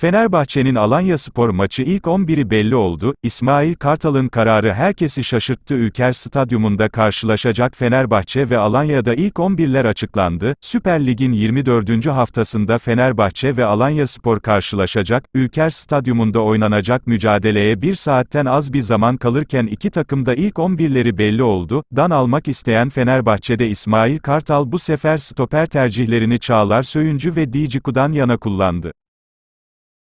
Fenerbahçe'nin Alanya Spor maçı ilk 11'i belli oldu, İsmail Kartal'ın kararı herkesi şaşırttı Ülker Stadyumunda karşılaşacak Fenerbahçe ve Alanya'da ilk 11'ler açıklandı, Süper Lig'in 24. haftasında Fenerbahçe ve Alanya Spor karşılaşacak, Ülker Stadyumunda oynanacak mücadeleye bir saatten az bir zaman kalırken iki takım da ilk 11'leri belli oldu, dan almak isteyen Fenerbahçe'de İsmail Kartal bu sefer stoper tercihlerini Çağlar Söyüncü ve Diciku'dan yana kullandı.